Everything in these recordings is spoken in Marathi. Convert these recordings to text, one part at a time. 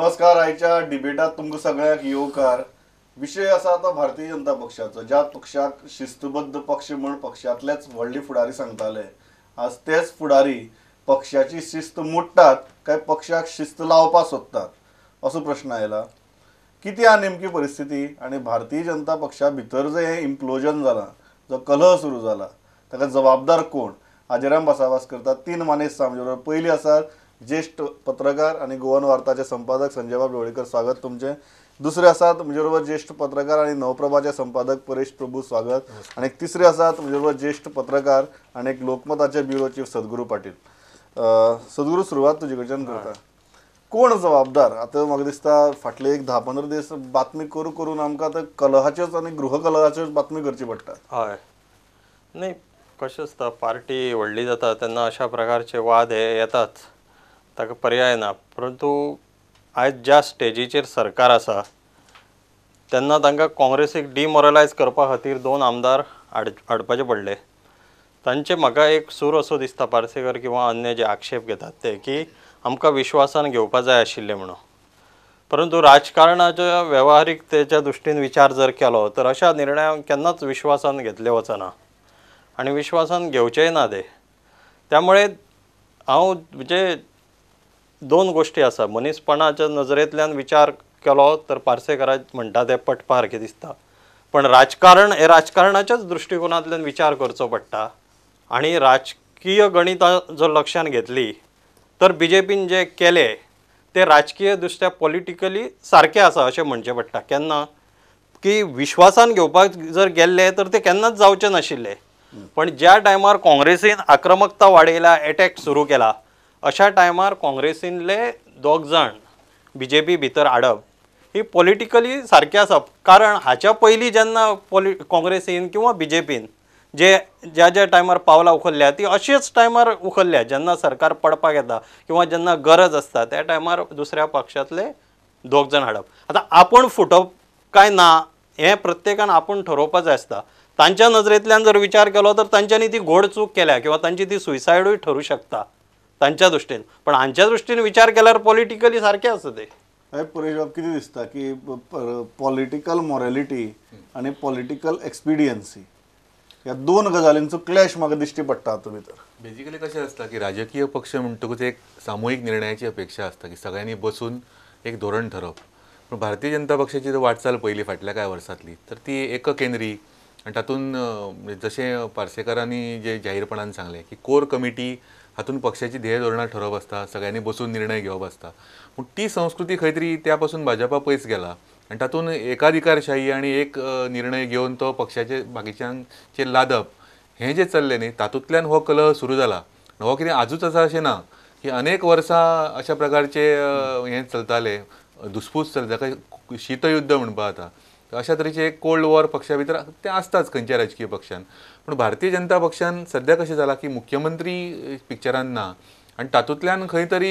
नमस्कार आयच्या डिबेटात तुमकां सगळ्याक येवकार विशय असा आता भारतीय जनता पक्षाचो ज्या पक्षाक शिस्तबद्ध पक्ष म्हण पक्षातलेच व्हडले फुडारी सांगताले आज तेच फुडारी पक्षाची शिस्त मोडटात काय पक्षाक शिस्त लावपाक सोदतात असो प्रश्न आयला किती हा नेमकी परिस्थिती आणि भारतीय जनता पक्षा भितर जे हे इम्प्लोजन झालं जो कलह सुरू झाला ताका जबाबदार कोण हाजेराम भासाभास करतात तीन मानेस्त आमचे बरोबर पहिली आसात ज्येष्ठ पत्रकार आणि गोवन वार्ताचे संपादक संजयबाब डोळेकर स्वागत तुमचे दुसरे आसात म्हणजे बरोबर ज्येष्ठ पत्रकार आणि नवप्रभाचे संपादक परेश प्रभू स्वागत आणि तिसरे आसात म्हणजे बरोबर ज्येष्ठ पत्रकार आणि एक लोकमताचे ब्युरो चीफ सद्गुरू पाटील सद्गुरू सुरुवात तुजे कडच्यान करता कोण जबाबदार आता म्हाका दिसता फाटले एक धा पंदरा दीस बातमी करू करून आमकां आतां कलहाचेच आनी गृहकलहाचेच बातमी करची पडटा हय न्ही कशें आसता पार्टी व्हडली जाता तेन्ना अशा प्रकारचे वाद हे येतात ताका पर्याय ना परंतु आयज ज्या स्टेजीचेर सरकार आसा तेन्ना तांकां काँग्रेसीक डिमॉरलायज करपा खातीर दोन आमदार हाड हाडपाचे पडले तांचे म्हाका एक सूर असो दिसता पार्सेकर किंवा अन्य जे आक्षेप घेतात ते की आमकां विश्वासान घेवपा जाय आशिल्ले म्हणून परंतु राजकारणाच्या व्यवहारिकतेच्या दृश्टीन विचार जर केलो तर अशा निर्णय केन्नाच विश्वासान घेतले वचना आणि विश्वासान घेवचेय ना ते त्यामुळे हांव म्हणजे दोन गोष्टी आसा मनीसपणाच्या नजरेंतल्यान विचार केलो तर पार्सेकराज म्हणटा ते पटपा सारकें दिसता पण राजकारण हे राजकारणाच्याच दृष्टिकोनातल्यान विचार करचो पडटा आणि राजकीय गणितां जर लक्षांत घेतली तर बी जे पीन जे केले ते राजकीय दृश्ट्या पॉलिटिकली सारखे आसा अशें म्हणचें पडटा केन्ना की विश्वासान घेवपाक जर गेल्ले तर ते केन्नाच जावचे नाशिल्ले पण ज्या टायमार काँग्रेसीन आक्रमकता वाढयला एटॅक सुरू केला अशा टायमार काँग्रेसींतले दोग जाण बी जे पी भितर हाडप ही पॉलिटिकली सारखी आसप कारण हाच्या पयलीं जेन्ना पॉलि काँग्रेसीन किंवा बी जे पीन जे ज्या ज्या टायमार पावलां उखल्ल्या ती अशीच टायमार उखल्ल्या जेन्ना सरकार पडपाक येता किंवा जेन्ना गरज आसता त्या टायमार दुसऱ्या पक्षांतले दोग जाण हाडप आतां आपण फुटप काय ना हें प्रत्येकान आपूण ठरोवपा जाय आसता तांच्या नजरेंतल्यान जर विचार केलो तर तांच्यांनी ती घोड चूक केल्या किंवा तांची ती सुयसायडूय ठरू शकता त्यांच्या दृष्टीने पण आमच्या दृष्टीने विचार केल्यावर पॉलिटिकली सारखे असतं ते परेश बाब किती दिसता की पॉलिटिकल मॉरॅलिटी आणि पॉलिटिकल एक्सपिडियन्सी ह्या दोन गजालींचं क्लॅश म्हाका दिश्टी पडटा तुम्ही तर बेसिकली कशें असतं की राजकीय पक्ष म्हणटकूच एक सामूहिक निर्णयाची अपेक्षा असते की सगळ्यांनी बसून एक धोरण ठरव पण भारतीय जनता पक्षाची जर वाटचाल पहिली फाटल्या काय वर्षातली तर ती एककेंद्री आणि तातूंत म्हणजे जसे पार्सेकरांनी जे जाहीरपणाने सांगले की कोर कमिटी हातून पक्षाची ध्येय धोरणां ठरवत आसता सगळ्यांनी बसून निर्णय घेवप असता पूण ती संस्कृती खंय तरी त्या भाजपा पैस गेला आणि तातूंत एकाधिकारशाही आणि एक निर्णय घेऊन तो पक्षाचे बाकीच्यांचे लादप हे जे चल्लें न्ही तातूंतल्यान हो कलह सुरू झाला हो कितें आजूच आसा असे ना की अनेक वर्सां अशा प्रकारचे हे चलताले दुसपूस चलता शीतयुद्ध म्हणपाक आता अशा तरेचे कोल्ड वॉर पक्षा भितर ते असतात खंयच्या राजकीय पक्षान पण भारतीय जनता पक्षान सध्या कशें झाला की मुख्यमंत्री पिक्चरान ना आनी तातूंतल्यान खंय तरी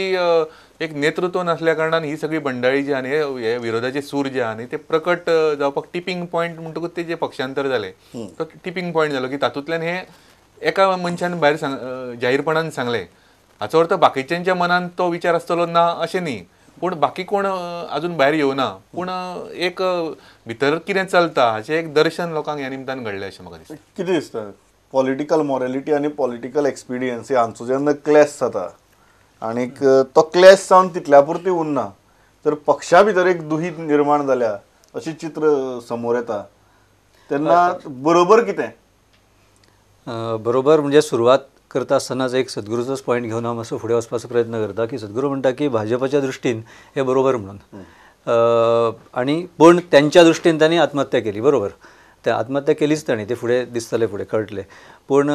एक नेतृत्व नसल्या कारणान ही सगळी बंडाळी जी आहे हे विरोधाचे सूर जे आहे ते प्रकट जावपाक टिपींग पॉयंट म्हणटकूच ते जे पक्षांतर झाले तो टिपिंग पॉयंट झालं की तातूंतल्यान हे एका मनशान भायर सांग जाहीरपणान सांगलें हाचो अर्थ बाकीच्यांच्या मनान तो विचार आसतलो ना अशें न्ही पूण बाकी कोण अजून भायर येवना पूण एक भितर कितें चलता हाचें एक दर्शन लोकांक ह्या निमतान घडलें अशें म्हाका दिसता कितें दिसता पॉलिटिकल मॉरेलिटी आनी पॉलिटिकल एक्सपिरियन्स हांचो जेन्ना क्लॅश जाता आनीक तो क्लॅस जावन तितल्या पुरती उरना तर पक्षा भितर एक दुहीत निर्माण जाल्या अशें चित्र समोर येता तेन्ना बरोबर कितें बरोबर म्हणजे सुरवात करता आसतनाच एक सद्गुरूचाच पॉईंट घेऊन हांव असं फुडें वचपाचो प्रयत्न करता की सद्गुरू म्हणटा की भाजपाच्या दृश्टीन हे बरोबर म्हणून आणि पण त्यांच्या दृश्टीन त्यांनी आत्महत्या केली बरोबर ते आत्महत्या केलीच त्यांनी ते फुडें दिसतले फुडें कळटले पण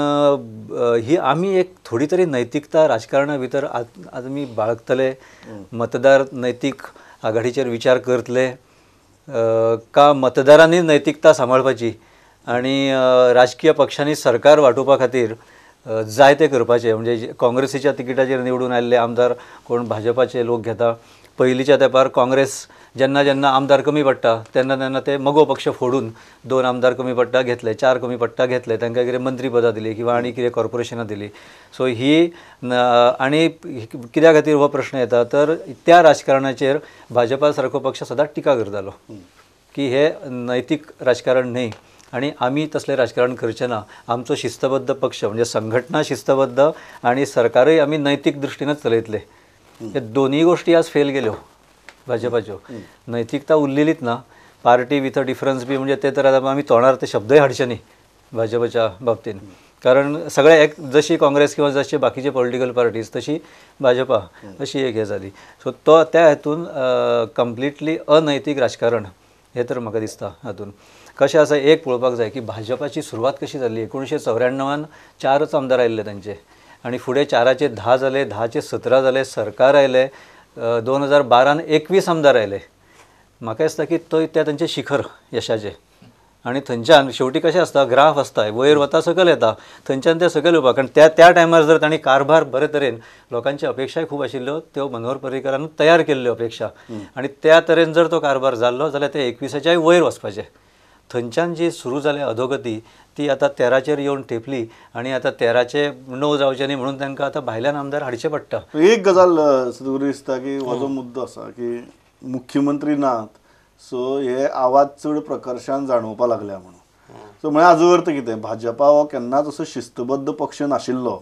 ही आम्ही एक थोडी तरी नैतिकता राजकारणा भितर आमी बाळगतले मतदार नैतिक आघाडीचेर विचार करतले का मतदारांनी नैतिकता सांभाळपाची आणि राजकीय पक्षांनी सरकार वाटोवपा खातीर जायते करपाचे म्हणजे काँग्रेसीच्या तिकिटाचेर निवडून आयिल्ले आमदार कोण भाजपाचे लोक घेता पहिलीच्या तेंपार काँग्रेस जेन्ना जेन्ना आमदार कमी पडटा तेन्ना तेन्ना ते मगो पक्ष फोडून दोन आमदार कमी पडटा घेतले चार कमी पडटा घेतले तांकां कितें पदां दिली किंवां आनी कितें कॉर्पोरेशनां दिली सो ही आनी कित्या खातीर हो प्रश्न येता तर त्या राजकारणाचेर भाजपा सारको पक्ष सदांच टिका करतालो की हे नैतीक राजकारण न्हय आणि आम्ही तसले राजकारण करचे ना आमचं शिस्तबद्ध पक्ष म्हणजे संघटना शिस्तबद्ध आणि सरकारही आम्ही नैतिक दृष्टीनं चलयतले हे दोन्ही गोष्टी आज फेल गेल्यो भाजपाच्यो नैतिकता उरलेलीच ना पार्टी विथ अ डिफरन्स बी म्हणजे ते तर आता आम्ही तोंडार ते शब्दही हाडचे नाही भाजपच्या बाबतीत कारण सगळे एक जशी काँग्रेस किंवा जसे बाकीचे पॉलिटिकल पार्टीज तशी भाजपा अशी एक हे झाली सो तो त्या हातून कंप्लिटली अनैतिक राजकारण हे तर म्हाका दिसता हातून कसे असं एक पळोवपाक जाय की भाजपाची सुरुवात कशी झाली एकोणीसशे चौऱ्याण्णवान चारच आमदार आयिल्ले त्यांचे आणि पुढे चाराचे दहा झाले धाचे सतरा झाले सरकार आयले दोन हजार बारान एकवीस आमदार आयले म्हाका दिसता की तो त्या त्यांचे शिखर यशाचे आणि थंयच्यान शेवटी कशें आसता ग्राफ असता वयर वता सकल येता थंयच्यान ते सकल येवपाक कारण त्या त्या टायमार जर त्यांनी कारभार बरे तरेन लोकांची अपेक्षाय खूप आशिल्ल्यो त्यो मनोहर पर्रीकरान तयार केल्ल्यो अपेक्षा आणि त्या तरेन जर तो कारभार जाल्लो जाल्यार ते एकविसाच्याय वयर वचपाचें थंयच्यान जी सुरू जाल्या अधोगती ती आतां तेराचेर येवन ठेपली आनी आतां तेराचे णव जावचे न्ही म्हणून तांकां आतां भायल्यान आमदार हाडचे पडटा एक गजाल दिसता की हो जो मुद्दो आसा की मुख्यमंत्री नात सो हे आवाज चड प्रकर्शान जाणवपाक लागल्या म्हणून सो म्हळ्यार हाजो अर्थ कितें भाजपा हो केन्नाच असो शिस्तबद्ध पक्ष नाशिल्लो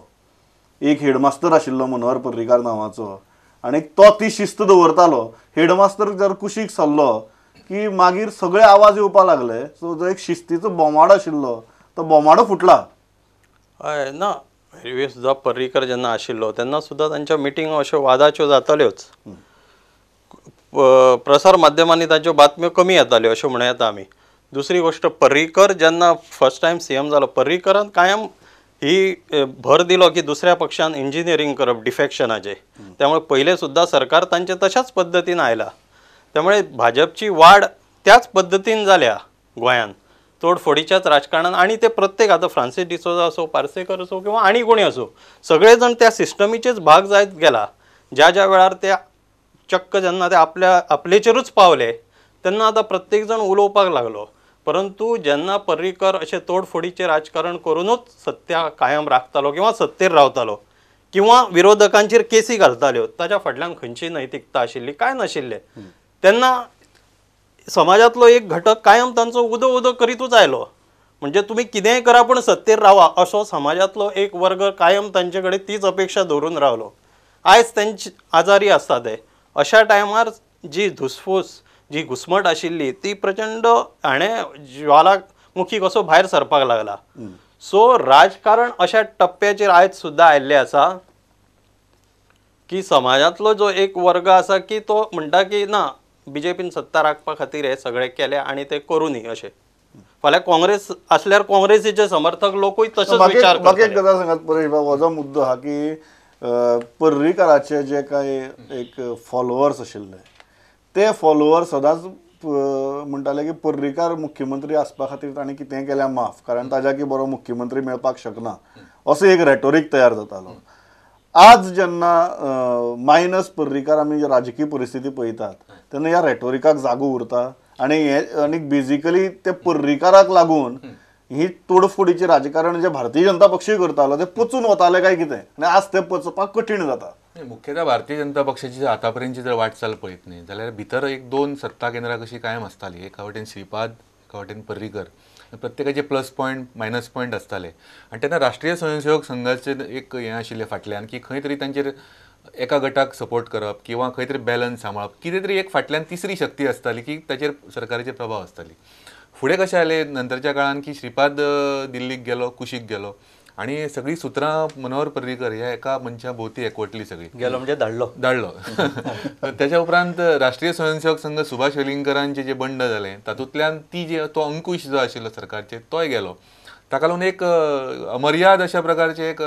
एक हेडमास्तर आशिल्लो मनोहर पर्रीकार नांवाचो आनी तो ती शिस्त दवरतालो हेडमास्तर जर कुशीक सरलो की मागीर सगळे आवाज येवपाक लागले सो जो एक शिस्तीचो बोमाडो आशिल्लो तो बोमाडो फुटला हय ना हिरवे सुद्दां पर्रीकर जेन्ना आशिल्लो तेन्ना सुद्दां तांच्या मिटींग अश्यो वादाच्यो जाताल्योच प्रसार माध्यमांनी तांच्यो बातम्यो कमी येताल्यो अश्यो म्हणू येता आमी दुसरी गोष्ट पर्रीकर जेन्ना फर्स्ट टायम सी एम जालो पर्रीकरान कायम ही भर दिलो की दुसऱ्या पक्षान इंजिनियरींग करप डिफेक्शनाचे त्यामुळे पहिले सुद्धा सरकार तांचे तशाच पद्दतीन आयला त्यामुळे भाजपची वाढ त्याच पद्दतीन झाल्या गोयात तोडफोडीच्याच राजकारणात आणि ते प्रत्येक आता फ्रान्सिस डिसोजा असो पार्सेकर असो किंवा आणि कोणी असो सगळेजण त्या सिस्टमीचेच भाग जायत गेला ज्या ज्या वेळार त्या चक्क जेन्ना ते आपल्या आपलेचेरूच पावले त्यांना आता प्रत्येकजण उलोवपाक लागलो परंतु जेन्ना पर्रिकर असे तोडफोडीचे राजकारण करूनच सत्या कायम राखतालो किंवा सत्तेर रावतालो किंवा विरोधकांचेर केसी घालताल्यो ताच्या फाटल्यान खंयची नैतिकता आशिल्ली काय नाशिल्लें त्यांना समाजातलो एक घटक कायम त्यांचं उदो उदो करीतच आयलो म्हणजे तुम्ही कितेंय करा पण सत्तेर रावा असो समाजातलो एक वर्ग कायम त्यांच्याकडे तीच अपेक्षा धरून रावलो आयज त्यांचे आजारी असतात ते अशा टायमार जी धुसफूस जी घुसमट आशिल्ली ती प्रचंड हाणें ज्वालामुखी कसो भायर सरपाक लागला सो राजकारण अशा टप्प्याचेर आयज सुद्दां आयिल्लें आसा की समाजातलो जो एक वर्ग आसा की तो म्हणटा की ना बी सत्ता राखपा खातीर हे सगळें केलें आनी तें करूनी असे फाल्यां काँग्रेस आसल्यार काँग्रेसीचे समर्थक लोकूय तसे विचार एक गजाल सांगात परेश मुद्दो हा की पर्रीकाराचे जे कांय एक फॉलोअर्स आशिल्ले ते फॉलोअर्स सदांच म्हणटाले की पर्रीकार मुख्यमंत्री आसपा खातीर ताणें कितें केल्यार माफ कारण की बरो मुख्यमंत्री मेळपाक शकना असो एक रेटोरीक तयार जातालो आज ज्यांना मायनस आम्ही आमी राजकीय परिस्थिती पळतात त्यांना या रेटोरिकाक जागो उरता आणि हे आणि बेजिकली ते पर्रीकाराक लागून ही तोडफोडीचे राजकारण जे भारतीय जनता पक्षही करतालो ते पचून वताले काय कितें आणि आज ते पचपाक कठीण जाता मुख्यतः भारतीय जनता पक्षाची आतापर्यंतची जर वाटचाल पळत न्ही जाल्यार भितर एक दोन सत्ता केंद्रां कशी कायम आसताली एका वटेन श्रीपाद एका वटेन पर्रीकर प्रत्येकाचे प्लस पॉईंट मायनस पॉईंट असताले आणि त्यांना राष्ट्रीय स्वयंसेवक संघाचे एक हे आशिल्लें फाटल्यान की खंय तरी तांचेर एका गटाक सपोर्ट करप किंवा खंय तरी बॅलन्स सांभाळप कितें तरी एक फाटल्यान तिसरी शक्ती असताली की ताचेर सरकाराचे प्रभाव असताली फुडें कशें आले नंतरच्या काळान की श्रीपाद दिल्लीक गेलो कुशीक गेलो आणि सगळी सूत्रां मनोहर पर्रीकर ह्या एका मंचा भोवती एकवटली सगळी गेलो म्हणजे धाडलो धाडलो त्याच्या उपरांत राष्ट्रीय स्वयंसेवक संघ सुभाष वेलिंगकरांचे जे बंड झाले तातूंतल्यान ती जे तो अंकुश जो आशिल्लो सरकारचे तोय गेलो ताका लागून एक अमर्याद अशा प्रकारचे एक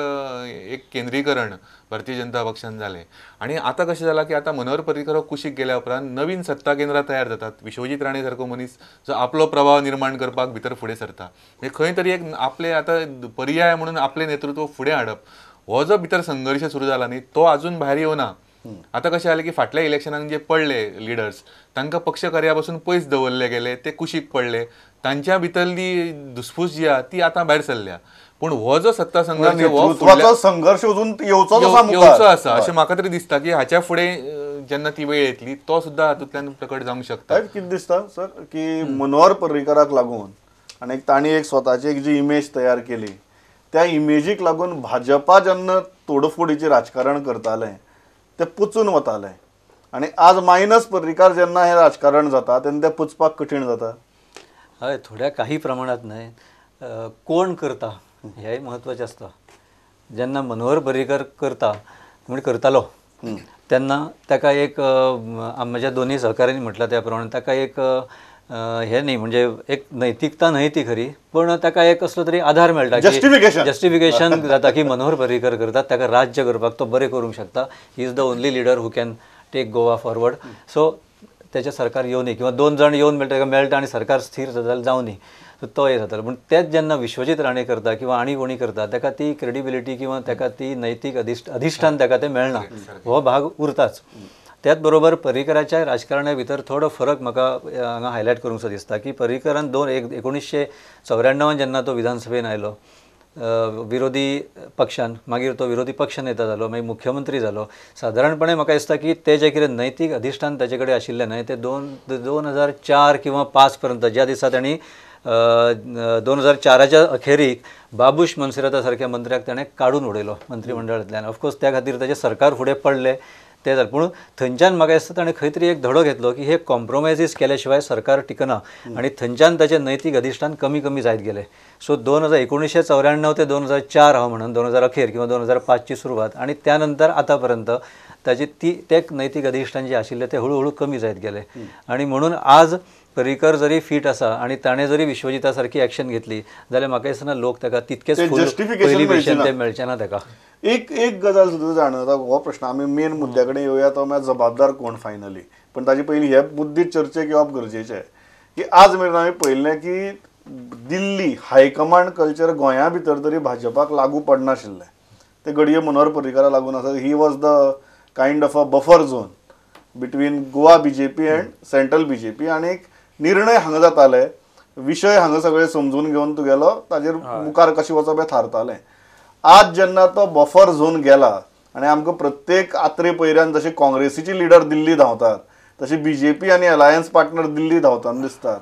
एक केंद्रीकरण भारतीय जनता पक्षान जालें आणि आता कशें जालां की आता मनोहर पर्रीकर कुशीक गेल्या उपरांत नवीन सत्ता केंद्रां तयार जातात विश्वजीत राणे सारको मनीस जो आपलो प्रभाव निर्माण करपाक भितर फुडें सरता हे खंय तरी एक आपले आता पर्याय म्हणून आपले नेतृत्व फुडें हाडप हो जो भितर संघर्श सुरू झाला न्ही तो अजून भायर येवना आता कशें जालें की फाटल्या इलेक्शनाक जे पडले लिडर्स तांकां पक्ष कार्या पासून पयस दवरले गेले ते कुशीक पडले तांच्या भितरली धुसफूस जी आहा ती आता भायर सरल्या पूण हो जो सत्ता संघर्ष संघर्श अजून येवचो आसा अशें म्हाका तरी दिसता की हाच्या फुडें जेन्ना ती वेळ येतली तो सुद्दां हातूंतल्यान प्रकट जावंक शकता कितें दिसता सर की मनोहर पर्रीकराक लागून आनी ताणी एक स्वताची एक जी इमेज तयार केली त्या इमेजीक लागून भाजपा जेन्ना तोडफोडीचें राजकारण करताले तें पुचून वतालें आनी आज मायनस पर्रीकार जेन्ना हें राजकारण जाता तेन्ना तें पुचपाक कठीण जाता हय थोड्या काही प्रमाणात नाही कोण करता हे म्हत्वाचें असतं जेन्ना मनोहर पर्रीकर करता म्हणजे करतालो तेन्ना ताका एक माझ्या दोन्ही सहकाऱ्यांनी म्हटल्या त्या प्रमाण एक हे नाही म्हणजे एक नैतिकता नाही ती खरी पण ताका एक असलो तरी आधार मेळटा जस्टिफिकेशन जस्टिफिकेशन जाता की मनोहर पर्रीकर करतात ताका राज्य करपाक तो बरे करूंक शकता he is the only leader who can take Goa forward so त्याचे सरकार येवं नये किंवा दोन येऊन येवन मेळटा मेळटा आणि सरकार स्थिर जाता जाऊ नये तो हे जातालो पूण तेच जेन्ना विश्वजित राणे करता किंवा आणि कोणी करता त्याका ती क्रेडिबिलिटी किंवा त्याका ती नैतिक अधिष्ठ अधिष्ठान त्याका ते मेळना हो भाग उरताच त्याचबरोबर बरोबर राजकारणा भितर थोडो फरक म्हाका हांगा हायलायट करूंक सो दिसता की पर्रिकरान दोन एक एकोणीसशे चौऱ्याण्णवान जेन्ना तो विधानसभेन आयलो विरोधी पक्षान मागीर तो विरोधी पक्ष नेता जालो मागीर मुख्यमंत्री जालो सादारणपणे म्हाका दिसता की ते जे कितें नैतीक अधिश्ठान ताचे कडेन आशिल्लें न्हय ते दोन दोन हजार चार किंवा पांच पर्यंत ज्या दिसा तांणी दोन हजार चाराच्या अखेरीक बाबूश मनसिराता सारख्या मंत्र्याक ताणें काडून उडयलो मंत्रीमंडळांतल्यान ऑफकोर्स त्या खातीर ताचें सरकार फुडें पडलें ते झालं पण थंच्यान म्हाका दिसता ताणें खंय तरी एक धडो घेतलो की हे कॉम्प्रोमायजीस केल्या शिवाय सरकार टिकना आणि थंच्यान ताचे नैतीक अधिश्ठान कमी कमी जायत गेले सो दोन हजार एकोणीशे चौऱ्याण्णव ते दोन हजार चार हा म्हणून दोन हजार अखेर किंवा दोन हजार पाचची सुरुवात आणि त्यानंतर आतापर्यंत ताचे ती ते नैतीक अधिष्ठान जे आशिल्ले ते हळूहळू कमी जायत गेले आणि म्हणून आज परिकर जरी फीट असा आणि ताणें जरी विश्वजिता ऍक्शन घेतली जाल्यार म्हाका दिसना लोक ताका तितकेच जस्टिफिकेशन ते मेळचें ना ताका एक एक गजाल सुद्दां जाणवता हो प्रश्न आमी मेन मुद्द्या कडेन येवया तो म्हळ्यार जबाबदार कोण फायनली पण ताजे पयलीं हे मुद्दे चर्चेक घेवप गरजेचे की आज मेरेन हांवें पळयलें की दिल्ली हायकमांड कल्चर गोंया भितर तरी भाजपाक लागू पडनाशिल्लें ते घडये मनोहर पर्रीकारा लागून आसा he was the kind of a buffer zone between Goa B J P and central B J P आनी एक निर्णय हांगा जाताले विशय हांगा सगळे समजून घेवन तू गेलो ताजेर मुखार कशें वचप हें थारतालें आज जेन्ना तो बफर झोन गेला आनी आमकां प्रत्येक आत्रे पयऱ्यान जशी काँग्रेसीची लिडर दिल्ली धांवतात तशी बी जे पी आनी अलायन्स पार्टनर दिल्ली धांवतात दिसतात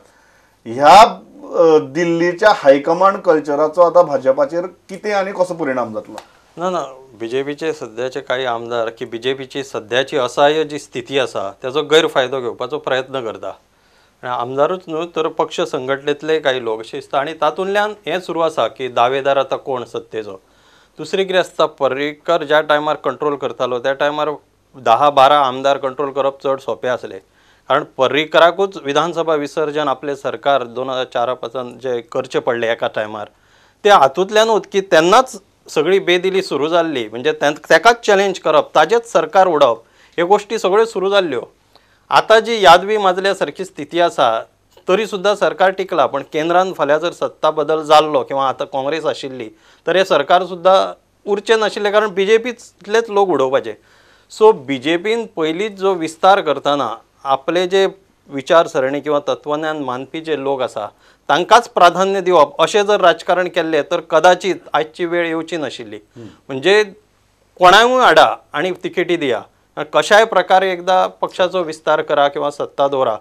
ह्या दिल्लीच्या हायकमांड कल्चराचो आतां भाजपाचेर कितें आनी कसो परिणाम जातलो ना ना बी जे पीचे सध्याचे काही आमदार की बी जे पीची सध्याची असहाय्य जी स्थिती आसा त्याचा गैरफायदो घेवपाचो प्रयत्न करता आमदारूच न्हू तर पक्ष संघटनेतले काही लोक अशे दिसता आनी तातूंतल्यान हें सुरू आसा की दावेदार आतां कोण सत्तेचो दुसरी कितें आसता पर्रीकर ज्या टायमार कंट्रोल करतालो त्या टायमार दहा बारा आमदार कंट्रोल करप चड सोंपें आसलें कारण पर्रीकराकूच विधानसभा विसर्जन आपलें सरकार दोन हजार चारा पासून जे करचें पडलें एका टायमार ते हातूंतल्यानूच की तेन्नाच सगळी बेदिली सुरू जाल्ली म्हणजे तेकाच चॅलेंज करप ताजेंच सरकार उडप ह्यो गोश्टी सगळ्यो सुरू जाल्ल्यो आता जी यादवी माजल्यासारखी स्थिती आसा तरी सुद्धा सरकार टिकला पण केंद्रान फाल्यां जर सत्ता बदल जाल्लो किंवा आता काँग्रेस आशिल्ली तर हे सरकार सुद्धा उरचे नाशिल्लें कारण बी जे पीतलेच लोक उडोवपाचे सो बी जे पीन पयलींच जो विस्तार करतना आपले जे विचारसरणी किंवा तत्वज्ञान मानपी जे लोक आसा तांकांच प्राधान्य दिवप असे जर राजकारण केले तर कदाचित आजची वेळ येऊची नाशिल्ली म्हणजे कोणाकूय हाडा आणि तिकेटी दिया कशाय प्रकारे एकदा पक्षाचा विस्तार करा किंवा सत्ता दोरा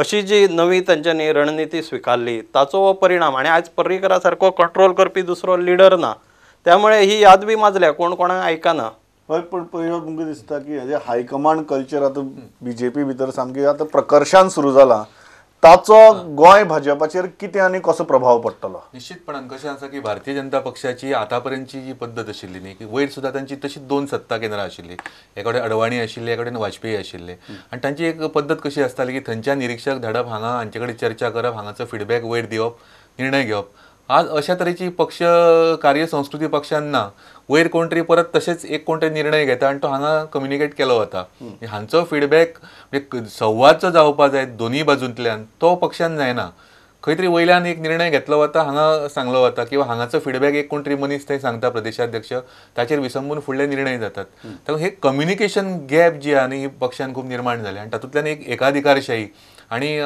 अशी जी नवी तांच्यांनी रणनीती स्वीकारली ताचो व परिणाम आणि आज पर्रीकरा कंट्रोल करपी दुसरो लिडर ना त्यामुळे ही यादवी माजल्या कोण कोणाक आयकना हय पण पहिलं तुमकां दिसता की हायकमांड कल्चर आता बी जे पी भितर सामकी आता प्रकर्शान सुरू झाला ताचो गोय भाजपाचेर कितें आनी कसो प्रभाव पडटलो निश्चितपणान कशें आसा की भारतीय जनता पक्षाची आतां पर्यंतची जी पद्दत आशिल्ली न्ही की वयर सुद्दां तांची तशी दोन सत्ता केंद्रां आशिल्ली एका कडेन अडवाणी आशिल्ली एका कडेन वाजपेयी आशिल्ले आनी तांची एक पद्दत कशी आसताली की थंयच्या निरीक्षक धाडप हांगा हांचे कडेन चर्चा करप हांगाचो फिडबॅक वयर दिवप निर्णय घेवप आज अशा तऱ्हेची पक्ष कार्यसंस्कृती पक्षांना वयर कोणतरी परत तसेच एक कोणतरी निर्णय घेता आणि तो हांगा कम्युनिकेट केलो वता हांचो फीडबॅक म्हणजे संवादचो जावपा जाय दोन्ही बाजूंतल्यान तो पक्षान जायना खंय तरी वयल्यान एक निर्णय घेतलो वता हांगा सांगलो वता किंवा हांगाचो फीडबॅक एक कोण तरी मनीस थंय सांगता प्रदेशाध्यक्ष ताचेर विसंबून फुडले निर्णय जातात तर हे कम्युनिकेशन गॅप जी आहा न्ही पक्षान खूप निर्माण झाले आणि तातूंतल्यान एक एकाधिकारशाही आणि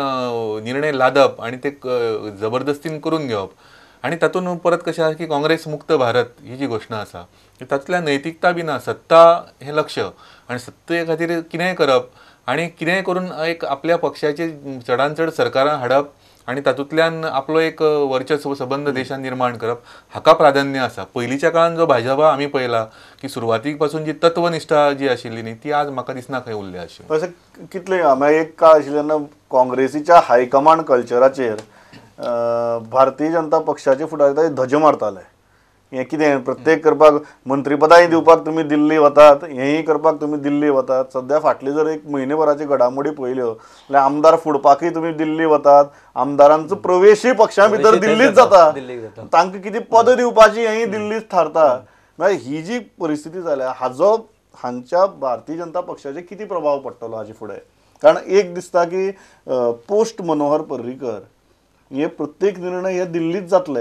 निर्णय लादप आणि ते जबरदस्तीन करून घेवप आणि तातून परत कशें आसा की काँग्रेस मुक्त भारत ही जी घोशणा आसा तातूंतल्यान नैतिकता बी ना सत्ता हें लक्ष आणि सत्ते खातीर कितेंय करप आणि कितेंय करून एक आपल्या पक्षाचे चडांत चड सरकारां हाडप आणि तातूंतल्यान आपलो एक वर्चस्व संबंद देशान निर्माण करप हाका प्राधान्य आसा पयलींच्या काळान जो भाजपा आमी पळयला की सुरवातीक पासून जी तत्वनिश्ठा जी आशिल्ली न्ही ती आज म्हाका दिसना खंय उरली अशें कितले एक काळ आशिल्ले काँग्रेसीच्या हायकमांड कल्चराचेर भारतीय जनता पक्षाचे फुडारी धजे मारताले हें किती प्रत्येक करपाक मंत्रीपदाय दिवपाक तुम्ही दिल्ली वतात हेही करपाक तुम्ही दिल्ली वतात सध्या फाटली जर एक महिनेभराची घडामोडी पळयल्यो जाल्यार आमदार फुडपाकय तुम्ही दिल्ली वतात आमदारांचो प्रवेशही पक्षा भितर दिल्लीच जाता तांकां कितें पदां दिवपाची हेंय दिल्लीच थारता म्हळ्यार ही जी परिस्थिती जाल्या हाजो हांच्या भारतीय जनता पक्षाचे किती प्रभाव पडटलो हाजे फुडें कारण एक दिसता की पोस्ट मनोहर पर्रीकर हे प्रत्येक निर्णय हे दिल्लीत जातले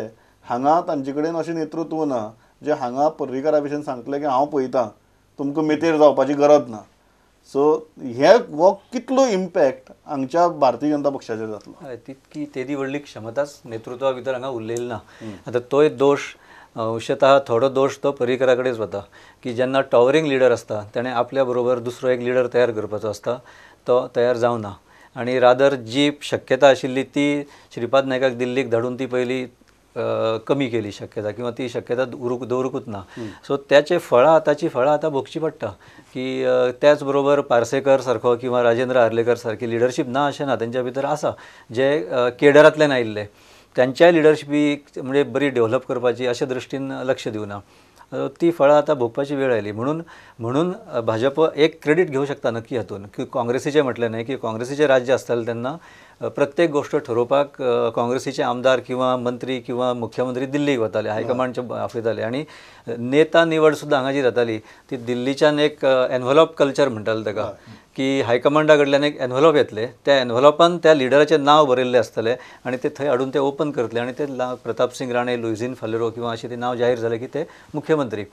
हांगा तांचे कडेन अशें नेतृत्व ना जे हांगा पर्रीकारा भशेन सांगतले की हांव पळयतां तुमकां मेतेर जावपाची गरज ना सो हे हो कितलो इम्पॅक्ट हांगच्या भारतीय जनता पक्षाचेर जातलो तितकी तेदी व्हडली क्षमताच नेतृत्वा भितर हांगा उरलेली ना आतां तोय दोश अंशतः थोडो दोश तो पर्रीकरा कडेन वता की जेन्ना टॉवरिंग लिडर आसता ताणें आपल्या बरोबर दुसरो एक लिडर तयार करपाचो आसता तो तयार ना आणि रादर जी शक्यता आशिल्ली ती श्रीपाद नायकाक दिल्लीक धाडून ती पहिली कमी केली शक्यता किंवा ती शक्यता उरूक दवरूकूच ना सो त्याचे फळां आताची फळां आता भोगची पडटा की त्याचबरोबर पारसेकर पार्सेकर किंवा राजेंद्र आर्लेकर सारखी लिडरशीप ना असे ना त्यांच्या भितर असा जे केडरांतल्यान आयिल्ले त्यांच्या लिडरशिपी म्हणजे बरी डेव्हलप करपाची अशा दृश्टीन लक्ष दिवना ती फळं आता भोपाची वेळ आली म्हणून म्हणून भाजप एक क्रेडिट घेऊ शकता नक्की यातून की काँग्रेसीचे म्हटलं नाही की काँग्रेसीचे राज्य असताल त्यांना प्रत्येक गोष्ट ठरोवपाक काँग्रेसीचे आमदार किंवा मंत्री किंवा मुख्यमंत्री दिल्लीक वताले हायकमांडचे आफयताले आणि नेता निवड सुद्दां जी जाताली ती दिल्लीच्यान एक एनव्हलॉप कल्चर म्हणटाले ताका की हायकमांडा कडल्यान एक एनव्हलॉप येतले त्या एनव्हलॉपान त्या लिडराचें नाव बरयल्लें आसतलें आणि ते थंय हाडून ते ओपन करतले आणि ते प्रताप सिंग राणे लुईझीन फालेरो किंवा असे ते नाव जाहीर झाले की ते मुख्यमंत्री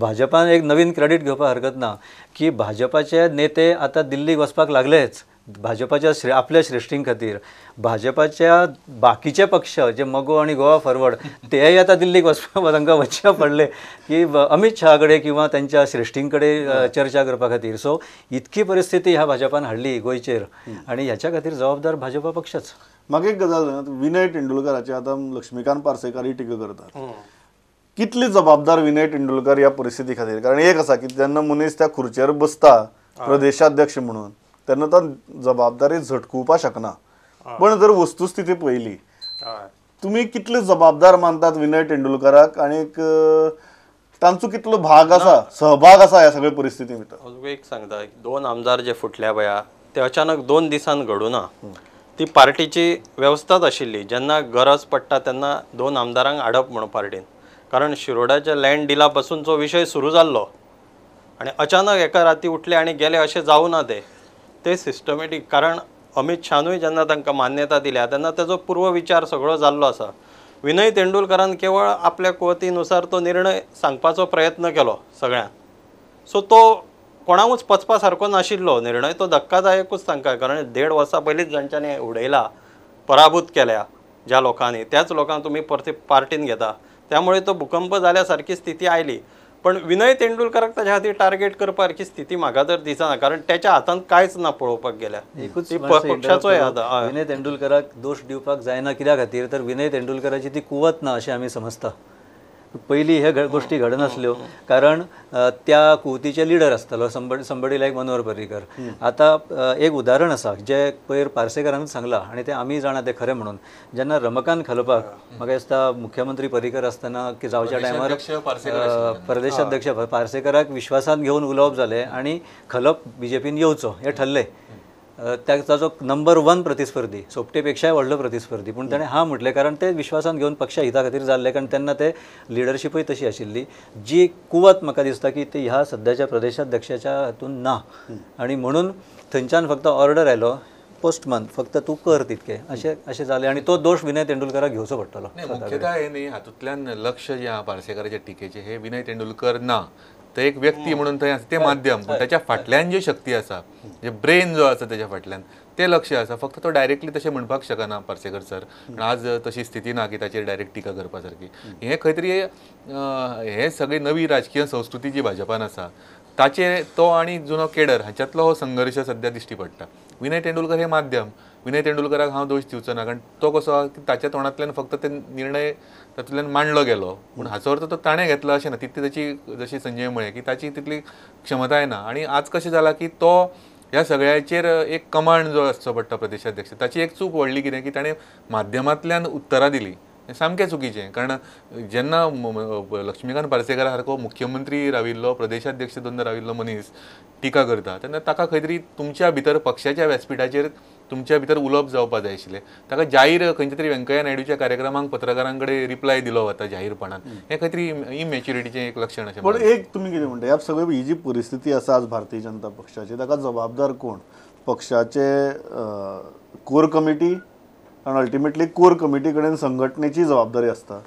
भाजपान एक नवीन क्रेडिट घेवपाक हरकत ना की भाजपाचे नेते आता दिल्लीक वचपाक लागलेच भाजपाच्या श्रे आपल्या श्रेष्ठींखातीर खातीर भाजपाच्या बाकीचे पक्ष जे मगो आणि गोवा फॉरवर्ड तेही आता दिल्लीक वचपाक तांकां वचचें पडलें की अमित शहा किंवा त्यांच्या श्रेष्ठींकडे चर्चा करपा खातीर सो इतकी परिस्थिती ह्या भाजपान हाडली गोंयचेर आणि ह्याच्या खातीर जबाबदार भाजपा पक्षच म्हाका एक गजाल विनय तेंडुलकराची आतां लक्ष्मीकांत पार्सेकार ही टिका करतात कितली जबाबदार विनय तेंडुलकर ह्या परिस्थिती खातीर कारण एक आसा की जेन्ना मनीस त्या खुर्चेर बसता प्रदेशाध्यक्ष म्हणून त्यांना तर जबाबदारी झटकूपा शकना पण जर वस्तुस्थिती पहिली तुम्ही कितले जबाबदार मानतात विनय तेंडुलकराक आणि तांचो कितलो भाग असा सहभाग असा या सगळ्या परिस्थिती भितर एक सांगता दोन आमदार जे फुटल्या पया ते अचानक दोन दिसान घडूना ती पार्टीची व्यवस्थाच आशिल्ली जेन्ना गरज पडटा तेन्ना दोन आमदारांक आडप म्हणून पार्टीन कारण शिरोड्याच्या लँड डिला पासून जो विषय सुरू जाल्लो आणि अचानक एका राती उठले आणि गेले असे जाऊ ना ते ते सिस्टमॅटीक कारण अमित शानूय जेन्ना तांकां मान्यता दिल्या त्यांना ताजो पूर्व विचार सगळो जाल्लो आसा विनय तेंडुलकरान केवळ आपल्या कुवतीनुसार तो निर्णय सांगपाचो प्रयत्न केलो सगळ्यांक सो तो कोणाकूच पचपा सारको नाशिल्लो निर्णय तो धक्कादायकूच तांकां कारण देड वर्सां पयलींच जांच्यानी उडयला पराभूत केल्या ज्या लोकांनी त्याच लोकांक तुम्ही परती पार्टीन घेता त्यामुळे तो भूकंप झाल्यासारखी स्थिती आयली पण विनय तेंडुलकराक ताच्या खातीर टार्गेट करपारखी स्थिती म्हाका तर दिसना कारण त्याच्या हातान कांयच ना पळोवपाक गेल्या विनय तेंडुलकराक दोश दिवपाक जायना कित्या खातीर तर विनय तेंडुलकराची ती कुवत ना असे आमी समजता पहिली हे घड गोष्टी कारण त्या कुवतीचे लिडर असतालो संबडी संबडी मनोहर पर्रीकर आता एक उदाहरण असा जे पयर पार्सेकरान सांगला आणि ते आम्ही जाणा ते खरें म्हणून जेन्ना रमकांत खलपाक म्हाका दिसता मुख्यमंत्री पर्रीकर असताना की जावच्या टायमार प्रदेशाध्यक्ष पार्सेकराक विश्वासात घेऊन उलोवप झाले आणि खलप बीजेपीन येवचो हे ठरले त्याचा जो नंबर वन प्रतिस्पर्धी सोपटेपेक्षा व्हडलो प्रतिस्पर्धी पण त्याने हा म्हटलें कारण ते विश्वासात घेऊन पक्ष हिता खातीर झाले कारण त्यांना ते लिडरशिपही तशी आशिल्ली जी कुवत म्हाका दिसता की ती ह्या सध्याच्या प्रदेशाध्यक्षाच्या हातून ना आणि म्हणून थंयच्यान फक्त ऑर्डर आयलो पोस्ट मंथ फक्त तू कर तितके असे असे झाले आणि तो दोष विनय तेंडुलकराक घेवचो पडटलो मुख्यतः हे न्ही हातूंतल्यान लक्ष जे आहा पार्सेकाराच्या टिकेचे हे विनय तेंडुलकर ना तर एक व्यक्ती म्हणून थंय आसा तें माध्यम पण त्याच्या फाटल्यान जी शक्ती असा जे ब्रेन जो आसा त्याच्या फाटल्यान ते लक्ष असा फक्त तो डायरेक्टली तसे म्हणपाक शकना पार्सेकर सर आज तशी स्थिती ना की ताचेर डायरेक्ट टिका करपा सारकी हें खंय तरी हे सगळी नवी राजकीय संस्कृती जी भाजपान असा ताचे तो आणि जुनो केडर ह्याच्यातला हो संघर्श सध्या दिश्टी पडटा विनय तेंडुलकर हे माध्यम विनय तेंडुलकराक हांव दोश दिवचो ना कारण तो कसो की ताच्या तोंडांतल्यान फक्त ते निर्णय तातूंतल्यान मांडलो गेलो पूण हाचो अर्थ तो ताणें घेतला अशें ना तितली ताची जशी संजय मुळे की ताची तितली क्षमताय ना आनी आज कशें जालां की तो ह्या सगळ्याचेर एक कमांड जो आसचो पडटा प्रदेशाध्यक्ष ताची एक चूक व्हडली कितें की ताणें माध्यमांतल्यान उत्तरां दिली सामकें चुकीचें कारण जेन्ना लक्ष्मीकांत पार्सेकारा सारको मुख्यमंत्री राविल्लो प्रदेशाध्यक्ष दोन राविल्लो मनीस टिका करता तेन्ना ताका खंय तरी तुमच्या भितर पक्षाच्या व्यासपीठाचेर तुमच्या भितर उलोवप जावपाक जाय आशिल्लें ताका जाहीर खंयच्या तरी व्यंकय्या नायडूच्या कार्यक्रमांक पत्रकारां कडेन रिप्लाय दिलो वता जाहीरपणान हे खंय तरी इमॅच्युरिटीचें एक लक्षण अशें पण एक तुमी कितें म्हणटा ह्या सगळ्या ही जी परिस्थिती आसा आज भारतीय जनता पक्षाची ताका जबाबदार कोण पक्षाचे कोर कमिटी आणि अल्टिमेटली कोर कमिटी कडेन संघटनेची जबाबदारी असता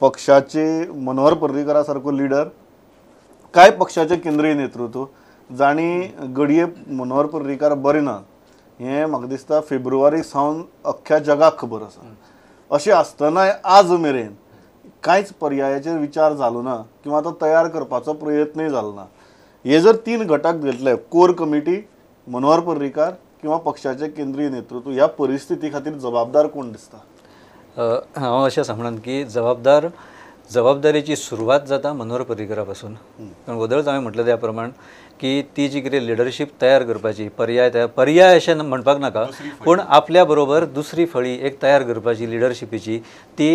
पक्षाचे मनोहर पर्रीकारा सारको लिडर काय पक्षाचे केंद्रीय नेतृत्व जाणी घडये मनोहर पर्रीकार बरे ना हे म्हाका दिसता फेब्रुवारी सावन अख्ख्या जगाक खबर आसा अशें आसतनाय आज मेरेन कांयच पर्यायाचेर विचार जालो ना किंवां तो तयार करपाचो प्रयत्नय जालो ना हे जर तीन घटक घेतले कोर कमिटी मनोहर पर्रीकार किंवा पक्षाचे केंद्रीय नेतृत्व ह्या परिस्थिती खातीर जबाबदार कोण दिसता हांव अशें आसा की जबाबदार जबाबदारीची सुरवात जाता मनोहर पर्रीकरा पासून कारण वदळच हांवें म्हटलं त्या प्रमाण की ती जी कितें लिडरशीप तयार करपाची पर्याय तयार पर्याय अशें म्हणपाक नाका पूण आपल्या बरोबर दुसरी फळी एक तयार करपाची लिडरशिपीची ती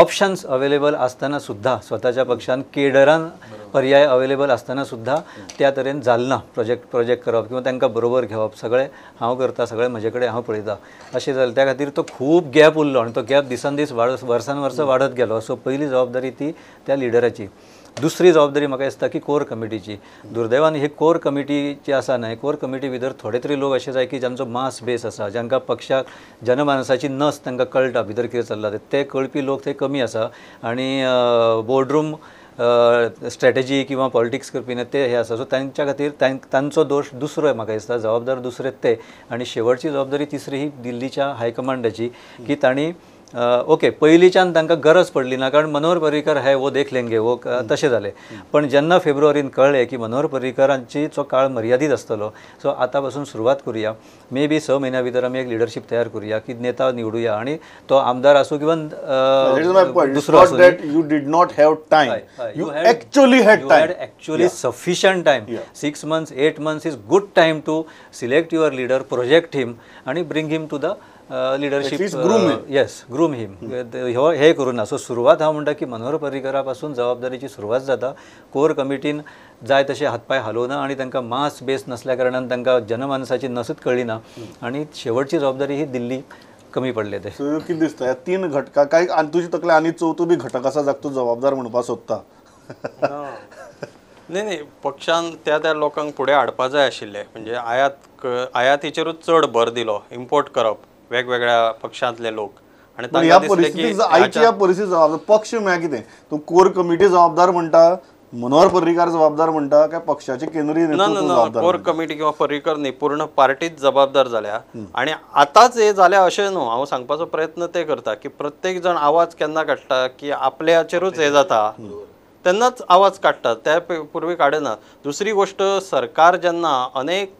ऑप्शन्स अवेलेबल आसतना सुद्दां स्वताच्या पक्षान केडरान पर्याय अवेलेबल आसतना सुद्दां त्या तरेन जालना प्रोजेक्ट प्रोजेक्ट करप किंवा तांकां बरोबर घेवप सगळें हांव करता सगळें म्हजे कडेन हांव पळयतां अशें जालें त्या खातीर तो खूब गॅप उरलो आनी तो गॅप दिसान दीस वाड वर्सान वर्स वाडत गेलो सो पयली जबाबदारी ती त्या लिडराची दुसरी जबाबदारी म्हाका दिसता की कोर कमिटीची दुर्दैवान हे कोर कमिटी जी आसा न्हय कोर कमिटी भितर थोडे तरी लोक असे जाय की जांचो मास बेस आसा जांकां पक्षाक जनमानसाची नस तांकां कळटा भितर कितें चल्ला ते कळपी लोक ते कमी आसा आणि बोर्डरूम स्ट्रेटजी किंवा पॉलिटिक्स करपी ना ते हे आसा सो तांच्या खातीर तांचो दोश दुसरो म्हाका दिसता जबाबदार दुसरे ते आणि शेवटची जबाबदारी तिसरी ही दिल्लीच्या हायकमांडाची की तांणी ओके पयलींच्यान तांकां गरज पडली ना कारण मनोहर पर्रीकर है वो देख लेंगे वो तशें झाले पण जेन्ना फेब्रुवारीन कळले की मनोहर पर्रीकरांची जो काळ मर्यादित असतो सो आतापासून सुरुवात करूया मे बी स महिन्या भितर आमी एक लिडरशीप तयार करूया की नेता निवडूया आणि तो आमदार आसूं किंवा दुसरो you did not have time you actually had had actually sufficient time six months eight months is good time to select your leader project him आणि bring him to the leadership yes groom him हे करून सो सुरुवात हा म्हणटा की मनोहर पर्रीकरा जबाबदारीची सुरुवात जाता कोर कमिटीन जाय तसे हातपाय हालोवना आणि त्यांना मास बेस नसल्या कारणान त्यांना जनमानसाची नसत कळली ना आणि शेवटची जबाबदारी ही दिल्ली कमी पडले ते दिसतं या तीन घटकां काय तुजी तकले आणि चवथो बी घटक असा जाका जबाबदार म्हणपाक सोदता नाही नाही पक्षान त्या त्या लोकांक पुढे हाडपा जाय आशिल्ले म्हणजे आयात आयातीचेरूच चड भर दिलो इम्पोर्ट करप वेगवेगळ्या पक्षांतले लोक आणि या परिस्थिती जबाबदार पक्ष म्हणजे कितें तूं कोर कमिटी जबाबदार म्हणटा मनोहर पर्रीकार जबाबदार म्हणटा काय पक्षाचे केंद्रीय कोर कमिटी किंवा पर्रीकर न्ही पूर्ण पार्टीच जबाबदार झाल्या आणि आताच हे झाल्या अशें न्हू हांव सांगपाचो प्रयत्न ते करता की प्रत्येक जण आवाज केन्ना काडटा की आपल्याचेरूच हे जाता तेन्नाच आवाज काडटा त्या पूर्वी काडना दुसरी गोष्ट सरकार जेन्ना अनेक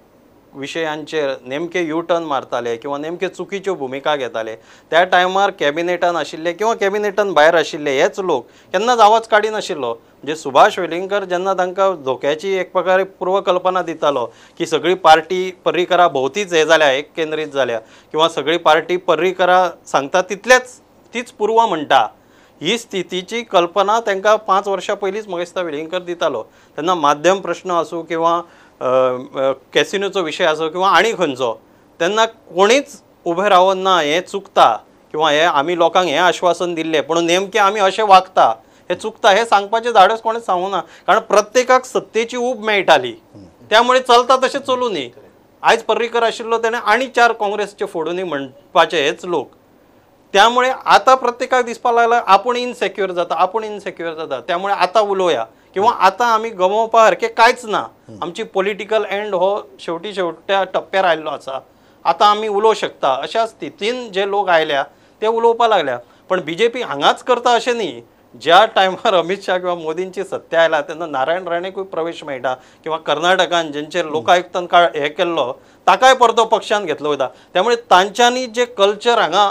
विषयांचे नेमके यू टर्न मारताले किंवा नेमके चुकीच्यो भुमिका घेताले त्या टायमार कॅबिनेटान आशिल्ले किंवा कॅबिनेटान भायर आशिल्ले हेच लोक केन्नाच आवाज काडिनाशिल्लो म्हणजे सुभाष वेलिंगकर जेन्ना तांकां धोक्याची एक प्रकारे पूर्वकल्पना दितालो की सगळी पार्टी पर्रीकरा भोवतीच हे जाल्या एक केंद्रीत जाल्या किंवा सगळी पार्टी पर्रीकरा सांगता तितलेच तीच पूर्व म्हणटा ही स्थितीची कल्पना तांकां पांच वर्षां पयलींच म्हाका दिसता वेलिंगकर दितालो तेन्ना माध्यम प्रश्न आसूं किंवा कॅसिनोचो विषय असो किंवा आणि खंयचो तेन्ना कोणीच उबें रावन ना हें चुकता किंवा हें आमी लोकांक हें आश्वासन दिल्लें पूण नेमकें आमी अशें वागता हें चुकता हें सांगपाचें धाडस कोणें सांगूंक ना कारण प्रत्येकाक सत्तेची ऊब मेळटाली त्यामुळे चलता तशें चलूं न्ही आयज पर्रीकर आशिल्लो तेणें आनी चार काँग्रेसचे फोडून न्ही म्हणपाचे हेच लोक त्यामुळे आता प्रत्येकाक दिसपाक लागला आपण इनसेक्युअर जाता आपण इनसेक्युअर जाता त्यामुळे आता उलोवया किंवा आता आम्ही गमोवपा सारकें कायच ना आमची पॉलिटिकल एंड हो शेवटी शेवट्या टप्प्यार आयिल्लो आसा आता आम्ही उलोवंक शकता अशा स्थितीन जे लोक आयल्या ते उलोवपाक लागल्या पण बी जे पी हांगाच करता अशें न्ही ज्या टायमार अमित शहा किंवा मोदींची सत्ता आयला तेन्ना नारायण राणेकूय प्रवेश मेळटा किंवा कर्नाटकान ज्यांचे लोकायुक्तान काळ हे केल्लो ताकाय परतो पक्षान घेतलो वयता त्यामुळे तांच्यांनी जे कल्चर हांगा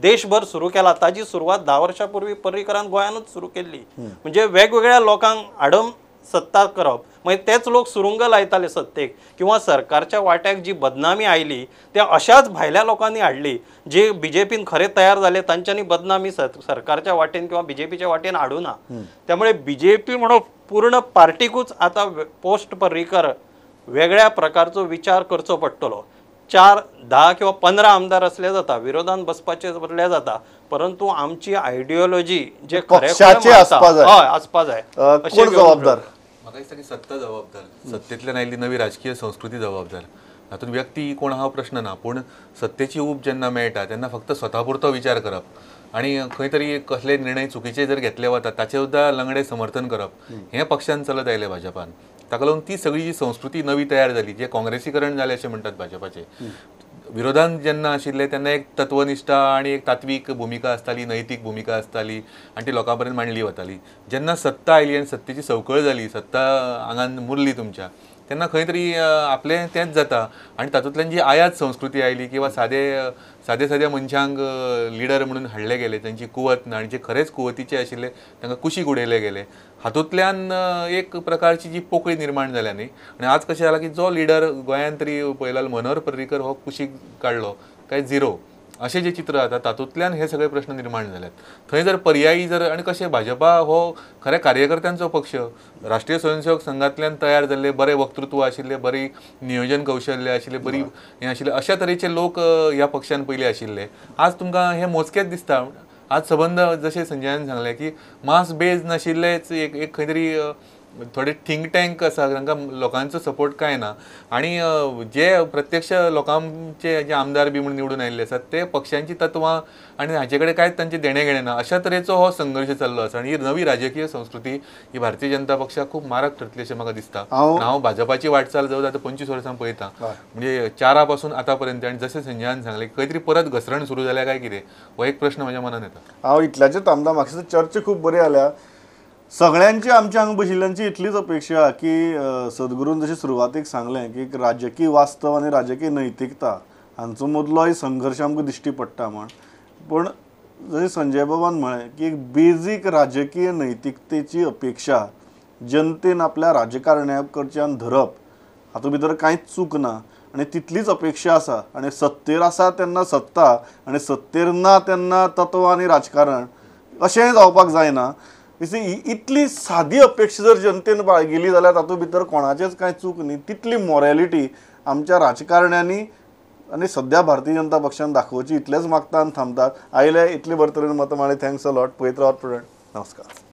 देशभर सुरू केला ताजी सुरुवात धा वर्षापूर्वी पूर्वी पर्रीकरान सुरू केली म्हणजे वेगवेगळ्या लोकांक आडम सत्ता करप मागीर म्हणजे तेच लोक सुरुंग लायताले सत्तेक किंवा सरकारच्या वाट्याक जी बदनामी आयली त्या अशाच भायल्या लोकांनी हाडली जे बी जे खरे तयार झाले त्यांच्यानी बदनामी सरकारच्या वाटेन किंवा बी जे पीच्या वाटेन हाडू ना त्यामुळे बी जे पी म्हणून पूर्ण पार्टीकूच आता पोस्ट पर्रीकर वेगळ्या प्रकारचो विचार करचो पडटलो चार दहा किंवा पंधरा आमदार असले जाता विरोधान बसपाचे बसले जाता परंतु आमची आयडिओलॉजी जे आसपास आहे जबाबदार आहे सत्ता जबाबदार सत्तेतल्या आयिल्ली नवी राजकीय संस्कृती जबाबदार हातूंत व्यक्ती कोण हा प्रश्न ना पूण सत्तेची ऊब जेन्ना मेळटा तेन्ना फक्त स्वता विचार करप आणि खंय तरी कसले निर्णय चुकीचे जर घेतले वतात ताचे सुद्धा लंगडे समर्थन करप हे पक्षान चलत आले भाजपान ताका लागून ती सगळी जी संस्कृती नवी तयार झाली जे काँग्रेसीकरण झाले असे म्हणतात भाजपाचें विरोधान जेन्ना आशिल्ले त्यांना एक तत्वनिष्ठा आणि एक तात्वीक भूमिका असताली नैतिक भूमिका असताली आणि ती लोकांपर्यंत मांडली वताली जेन्ना सत्ता आयली आणि सत्तेची सवकळ झाली सत्ता हांगान मुरली तुमच्या त्यांना खंय तरी आपलें जाता आणि तातूंतल्यान जी आयात संस्कृती आयली किंवा सादे सादे साद्या मनशांक लिडर म्हणून हाडले गेले त्यांची कुवत ना आणि जे खरेच कुवतीचे आशिले तांकां कुशीक उडयले गेले हातूंतल्यान एक प्रकारची जी पोकळी निर्माण जाल्या न्ही आनी आज कशें जालां की जो लिडर गोंयांत तरी पहिला मनोहर पर्रीकर हो कुशीक काढलो काय झिरो असे जे चित्र आता तातूंतल्यान हे सगळे प्रश्न निर्माण झालेत थंय जर पर्यायी जर आणि कसे भाजपा हो खऱ्या कार्यकर्त्यांचा पक्ष राष्ट्रीय स्वयंसेवक संघातल्यान तयार झाले बरे वक्तृत्व आशिल्ले बरी नियोजन कौशल्य आशिल्लें बरी हें आशिल्लें अशा तरेचे लोक ह्या पक्षान पहिले आशिल्ले आज तुमकां हे मोजकेच दिसता आज सबंद जसे संजयान सांगले की मास बेज नाशिल्लेच एक एक खंय तरी थोडे थिंक टँक आसा तांकां लोकांचो सपोर्ट कांय ना आनी जे प्रत्यक्ष लोकांचे जे आमदार बी म्हूण निवडून आयिल्ले आसात ते पक्षांची तत्वां आनी हाचे कडेन कांयच तांचे देणें घेणें ना अशा तरेचो हो संघर्श चाललो आसा आनी ही नवी राजकीय संस्कृती ही भारतीय जनता पक्षाक खूब मारक ठरतली अशें म्हाका दिसता हांव भाजपाची वाटचाल जवळ आतां पंचवीस वर्सां पळयता म्हणजे चारा पासून आतां पर्यंत आनी जशें संजयान सांगलें खंय तरी परत घसरण सुरू जाल्या काय कितें हो एक प्रश्न म्हज्या मनान येता हांव इतल्याचेच थांबता म्हाका चर्चा खूब बरी जाल्या सगळ्यांची आमच्या हांगा बशिल्ल्यांची इतलीच अपेक्षा की सद्गुरून जशें सुरुवातीक सांगलें की राजकीय वास्तव आणि राजकीय नैतिकता हांचो मदलोय संघर्ष आमकां दिश्टी पडटा म्हण पूण जशें संजय बाबान म्हळें की एक बेजीक राजकीय नैतिकतेची अपेक्षा जनतेन आपल्या राजकारण्या धरप हातूंत भितर कांयच चूक ना आनी तितलीच अपेक्षा आसा आनी सत्तेर आसा तेन्ना सत्ता आनी सत्तेर ना तेन्ना तत्व आनी राजकारण अशेंय जावपाक जायना इतली साधी अपेक्षा जर जनतेन बाळगिली जाल्यार तातूंत भितर कोणाचेच कांय चूक न्ही तितली मॉरॅलिटी आमच्या राजकारण्यांनी आनी सध्या भारतीय जनता पक्षान दाखोवची इतलेंच मागता आनी थांबतात आयले इतले बरे तरेन मत थँक्स अ लॉट पळयत रावत नमस्कार